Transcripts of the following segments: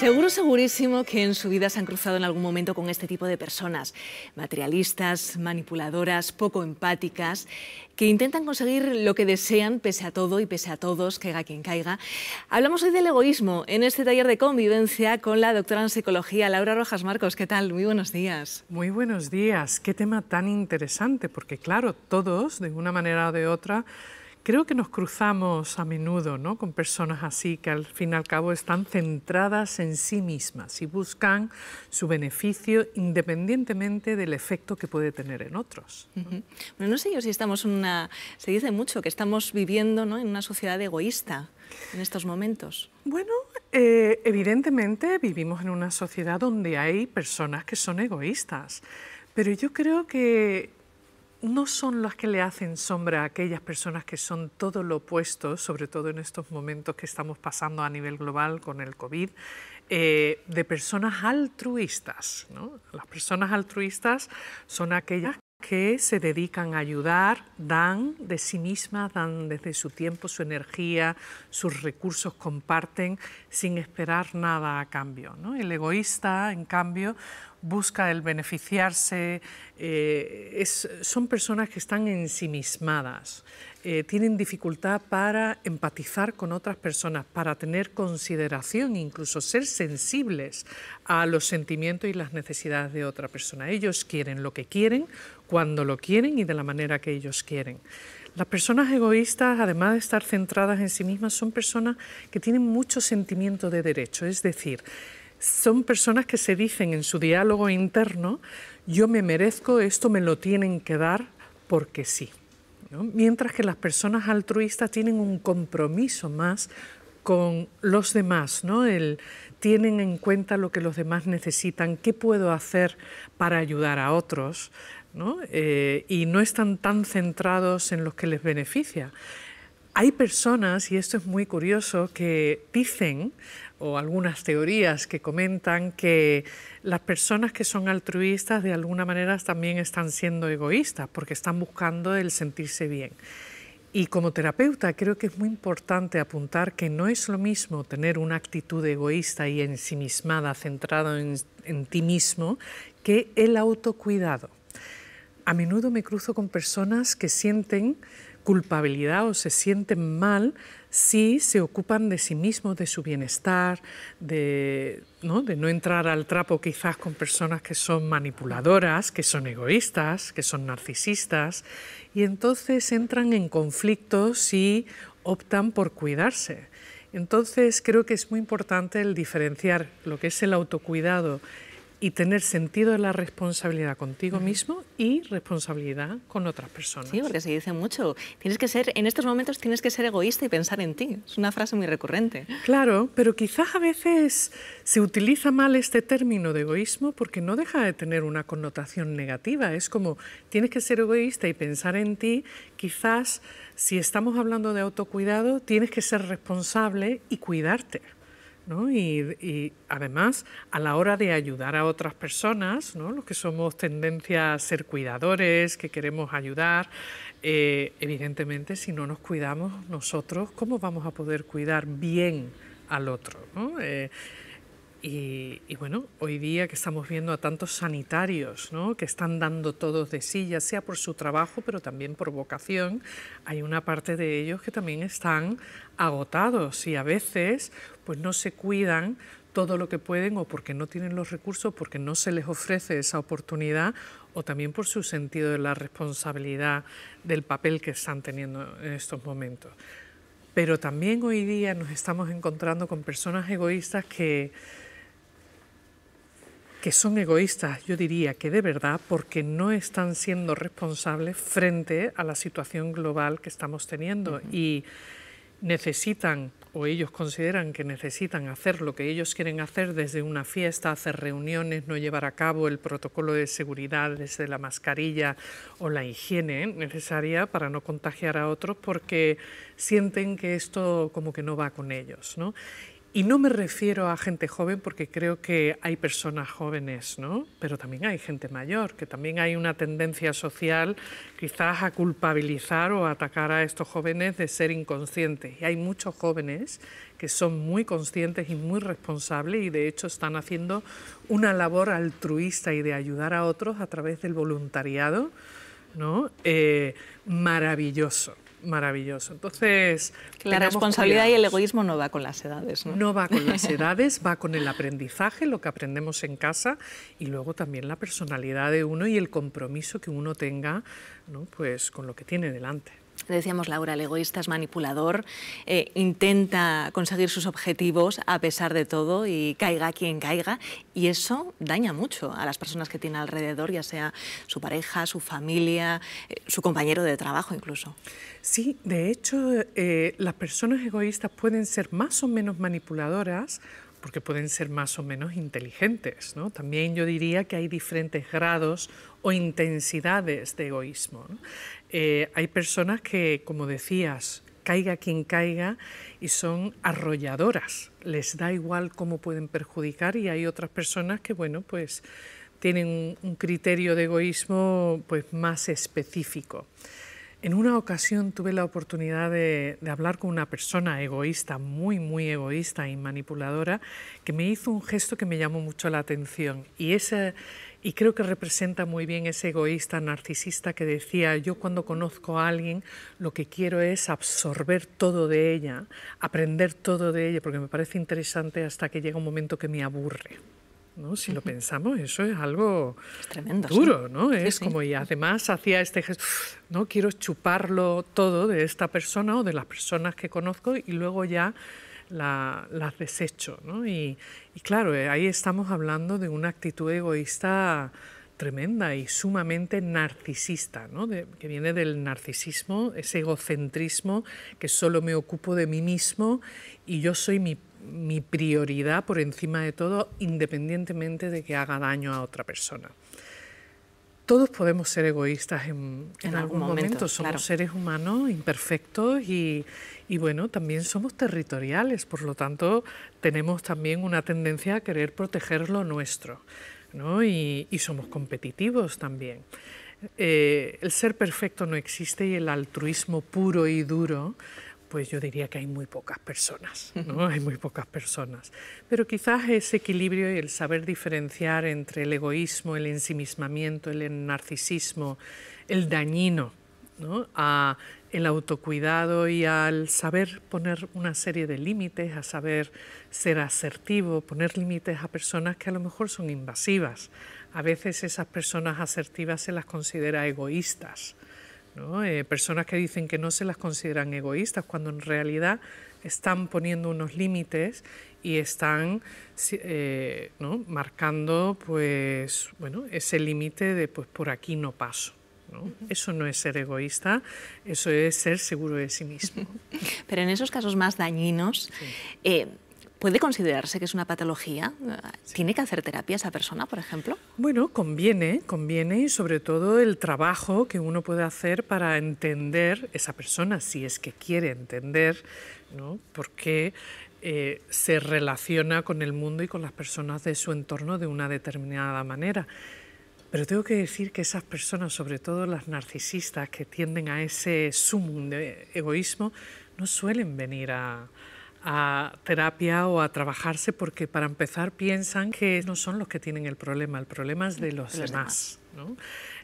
Seguro, segurísimo que en su vida se han cruzado en algún momento con este tipo de personas, materialistas, manipuladoras, poco empáticas, que intentan conseguir lo que desean pese a todo y pese a todos, caiga quien caiga. Hablamos hoy del egoísmo en este taller de convivencia con la doctora en psicología Laura Rojas Marcos. ¿Qué tal? Muy buenos días. Muy buenos días. Qué tema tan interesante, porque claro, todos, de una manera o de otra, Creo que nos cruzamos a menudo ¿no? con personas así que al fin y al cabo están centradas en sí mismas y buscan su beneficio independientemente del efecto que puede tener en otros. ¿no? bueno, no sé yo si estamos en una... Se dice mucho que estamos viviendo ¿no? en una sociedad egoísta en estos momentos. Bueno, eh, evidentemente vivimos en una sociedad donde hay personas que son egoístas, pero yo creo que no son las que le hacen sombra a aquellas personas que son todo lo opuesto, sobre todo en estos momentos que estamos pasando a nivel global con el COVID, eh, de personas altruistas. Las personas altruistas son aquellas que se dedican a ayudar, dan de sí mismas, dan desde su tiempo, su energía, sus recursos, comparten sin esperar nada a cambio. El egoísta, en cambio, busca el beneficiarse, eh, son personas que están ensimismadas, eh, tienen dificultad para empatizar con otras personas, para tener consideración, incluso ser sensibles a los sentimientos y las necesidades de otra persona. Ellos quieren lo que quieren, cuando lo quieren y de la manera que ellos quieren. Las personas egoístas, además de estar centradas en sí mismas, son personas que tienen mucho sentimiento de derecho, es decir, son personas que se dicen en su diálogo interno, yo me merezco, esto me lo tienen que dar porque sí. Mientras que las personas altruistas tienen un compromiso más con los demás, ¿no? El, tienen en cuenta lo que los demás necesitan, qué puedo hacer para ayudar a otros, eh, y no están tan centrados en los que les beneficia. Hay personas, y esto es muy curioso, que dicen o algunas teorías que comentan que las personas que son altruistas de alguna manera también están siendo egoístas porque están buscando el sentirse bien. Y como terapeuta creo que es muy importante apuntar que no es lo mismo tener una actitud egoísta y ensimismada, centrada en, ti mismo, que el autocuidado. A menudo me cruzo con personas que sienten culpabilidad o se sienten mal si se ocupan de sí mismos, de su bienestar, de ¿no? de no entrar al trapo quizás con personas que son manipuladoras, que son egoístas, que son narcisistas, y entonces entran en conflictos y optan por cuidarse. Entonces creo que es muy importante el diferenciar lo que es el autocuidado y tener sentido de la responsabilidad contigo mismo y responsabilidad con otras personas. Sí, porque se dice mucho, tienes que ser en estos momentos tienes que ser egoísta y pensar en ti. Es una frase muy recurrente. Claro, pero quizás a veces se utiliza mal este término de egoísmo porque no deja de tener una connotación negativa, es como tienes que ser egoísta y pensar en ti, quizás si estamos hablando de autocuidado, tienes que ser responsable y cuidarte. Y, además, a la hora de ayudar a otras personas, ¿no? los que somos tendencia a ser cuidadores, que queremos ayudar, eh, evidentemente si no nos cuidamos nosotros, ¿cómo vamos a poder cuidar bien al otro? Eh, y, bueno, hoy día que estamos viendo a tantos sanitarios que están dando todos de sí, ya sea por su trabajo, pero también por vocación, hay una parte de ellos que también están agotados y a veces pues no se cuidan todo lo que pueden o porque no tienen los recursos, porque no se les ofrece esa oportunidad o también por su sentido de la responsabilidad del papel que están teniendo en estos momentos. Pero también hoy día nos estamos encontrando con personas egoístas que, que son egoístas, yo diría que de verdad, porque no están siendo responsables frente a la situación global que estamos teniendo y necesitan o ellos consideran que necesitan hacer lo que ellos quieren hacer desde una fiesta, hacer reuniones, no llevar a cabo el protocolo de seguridad desde la mascarilla o la higiene necesaria para no contagiar a otros porque sienten que esto como que no va con ellos. ¿no? Y no me refiero a gente joven porque creo que hay personas jóvenes, ¿no? Pero también hay gente mayor, que también hay una tendencia social quizás a culpabilizar o atacar a estos jóvenes de ser inconscientes. Y hay muchos jóvenes que son muy conscientes y muy responsables y de hecho están haciendo una labor altruista y de ayudar a otros a través del voluntariado, ¿no? Eh, maravilloso maravilloso. Entonces, la responsabilidad y el egoísmo no va con las edades, ¿no? No va con las edades, va con el aprendizaje, lo que aprendemos en casa y luego también la personalidad de uno y el compromiso que uno tenga, ¿no? Pues con lo que tiene delante decíamos Laura, el egoísta es manipulador, eh, intenta conseguir sus objetivos a pesar de todo y caiga quien caiga y eso daña mucho a las personas que tiene alrededor, ya sea su pareja, su familia, eh, su compañero de trabajo incluso. Sí, de hecho eh, las personas egoístas pueden ser más o menos manipuladoras porque pueden ser más o menos inteligentes. También yo diría que hay diferentes grados o intensidades de egoísmo. Eh, hay personas que, como decías, caiga quien caiga y son arrolladoras, les da igual cómo pueden perjudicar y hay otras personas que, bueno, pues tienen un, criterio de egoísmo pues, más específico. En una ocasión tuve la oportunidad de, de, hablar con una persona egoísta, muy, muy egoísta y manipuladora, que me hizo un gesto que me llamó mucho la atención. Y ese, y creo que representa muy bien ese egoísta narcisista que decía, yo cuando conozco a alguien lo que quiero es absorber todo de ella, aprender todo de ella, porque me parece interesante hasta que llega un momento que me aburre. ¿no? Si lo pensamos, eso es algo duro, ¿no? Es como, y además hacía este gesto, no quiero chuparlo todo de esta persona o de las personas que conozco y luego ya la, las desecho. Y, claro, eh, ahí estamos hablando de una actitud egoísta tremenda y sumamente narcisista, que viene del narcisismo, ese egocentrismo que solo me ocupo de mí mismo y yo soy mi prioridad por encima de todo, independientemente de que haga daño a otra persona. Todos podemos ser egoístas en, algún, momento, somos seres humanos imperfectos y, bueno, también somos territoriales, por lo tanto tenemos también una tendencia a querer proteger lo nuestro y, somos competitivos también. Eh, el ser perfecto no existe y el altruismo puro y duro pues yo diría que hay muy pocas personas, ¿no? Hay muy pocas personas. Pero quizás ese equilibrio y el saber diferenciar entre el egoísmo, el ensimismamiento, el narcisismo, el dañino, el autocuidado y al saber poner una serie de límites, a saber ser asertivo, poner límites a personas que a lo mejor son invasivas. A veces esas personas asertivas se las considera egoístas. Eh, personas que dicen que no se las consideran egoístas, cuando en realidad están poniendo unos límites y están eh, marcando pues, bueno, ese límite de pues por aquí no paso. Eso no es ser egoísta, eso es ser seguro de sí mismo. Pero en esos casos más dañinos, eh, ¿Puede considerarse que es una patología? ¿Tiene que hacer terapia esa persona, por ejemplo? Bueno, conviene, conviene y sobre todo el trabajo que uno puede hacer para entender esa persona, si es que quiere entender, ¿no? ¿Por qué eh, se relaciona con el mundo y con las personas de su entorno de una determinada manera? Pero tengo que decir que esas personas, sobre todo las narcisistas que tienden a ese sumo de egoísmo, no suelen venir a, a terapia o a trabajarse porque para empezar piensan que no son los que tienen el problema, el problema es de los, demás. ¿no?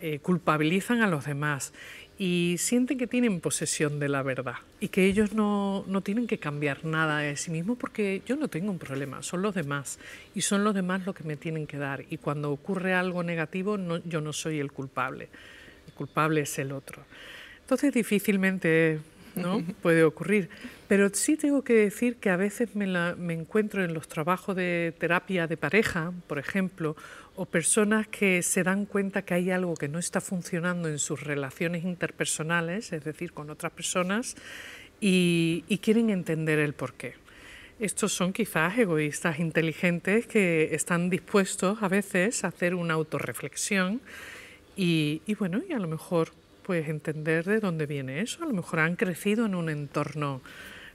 Eh, culpabilizan a los demás y sienten que tienen posesión de la verdad y que ellos no, no, tienen que cambiar nada de sí mismos porque yo no tengo un problema, son los demás y son los demás los que me tienen que dar y cuando ocurre algo negativo no, yo no soy el culpable, el culpable es el otro. Entonces difícilmente ¿no? Puede ocurrir. Pero sí tengo que decir que a veces me, encuentro en los trabajos de terapia de pareja, por ejemplo, o personas que se dan cuenta que hay algo que no está funcionando en sus relaciones interpersonales, es decir, con otras personas, y, quieren entender el porqué. Estos son quizás egoístas inteligentes que están dispuestos a veces a hacer una autorreflexión y, y bueno, y a lo mejor pues, entender de dónde viene eso. A lo mejor han crecido en un entorno,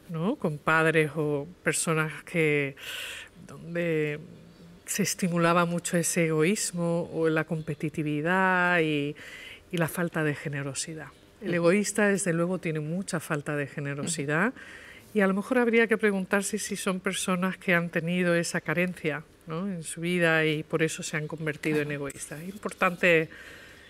¿no? Con padres o personas que donde se estimulaba mucho ese egoísmo o la competitividad y, la falta de generosidad. El mm. egoísta, desde luego, tiene mucha falta de generosidad mm. y a lo mejor habría que preguntarse si son personas que han tenido esa carencia en su vida y por eso se han convertido en egoístas. Es importante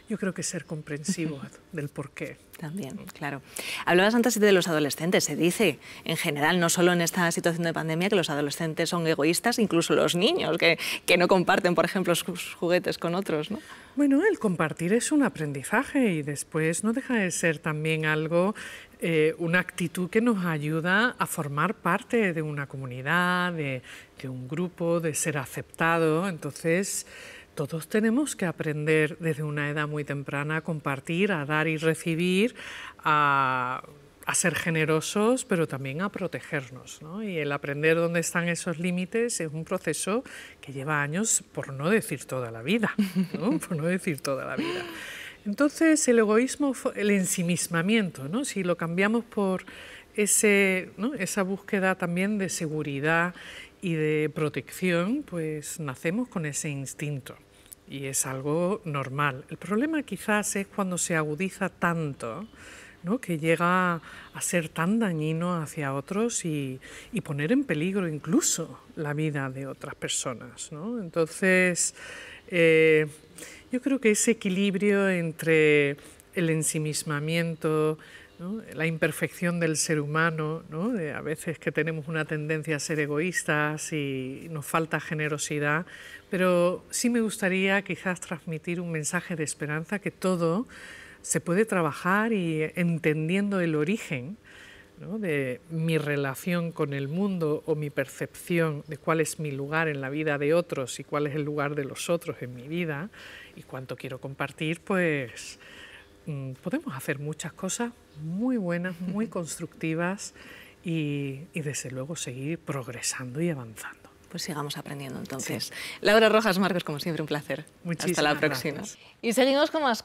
yo creo que ser comprensivo del por qué. También, claro. Hablabas antes de los adolescentes. Se dice, en general, no solo en esta situación de pandemia, que los adolescentes son egoístas, incluso los niños, que, no comparten, por ejemplo, sus juguetes con otros. ¿no? Bueno, el compartir es un aprendizaje y después no deja de ser también algo eh, una actitud que nos ayuda a formar parte de una comunidad, de, de un grupo, de ser aceptado. Entonces, todos tenemos que aprender desde una edad muy temprana a compartir, a dar y recibir, a, ser generosos, pero también a protegernos. Y el aprender dónde están esos límites es un proceso que lleva años, por no decir toda la vida, por no decir toda la vida. Entonces el egoísmo, el ensimismamiento, si lo cambiamos por esa búsqueda también de seguridad y de protección, pues nacemos con ese instinto y es algo normal. El problema quizás es cuando se agudiza tanto, ¿no? que llega a ser tan dañino hacia otros y, y poner en peligro incluso la vida de otras personas. Entonces, eh, yo creo que ese equilibrio entre el ensimismamiento, la imperfección del ser humano, a veces que tenemos una tendencia a ser egoístas y nos falta generosidad, pero sí me gustaría quizás transmitir un mensaje de esperanza que todo se puede trabajar y entendiendo el origen de mi relación con el mundo o mi percepción de cuál es mi lugar en la vida de otros y cuál es el lugar de los otros en mi vida y cuánto quiero compartir, pues Mm, podemos hacer muchas cosas muy buenas, muy constructivas y, desde luego seguir progresando y avanzando. Pues sigamos aprendiendo entonces. Laura Rojas Marcos, como siempre, un placer. Muchísimas Hasta la próxima. Y seguimos con más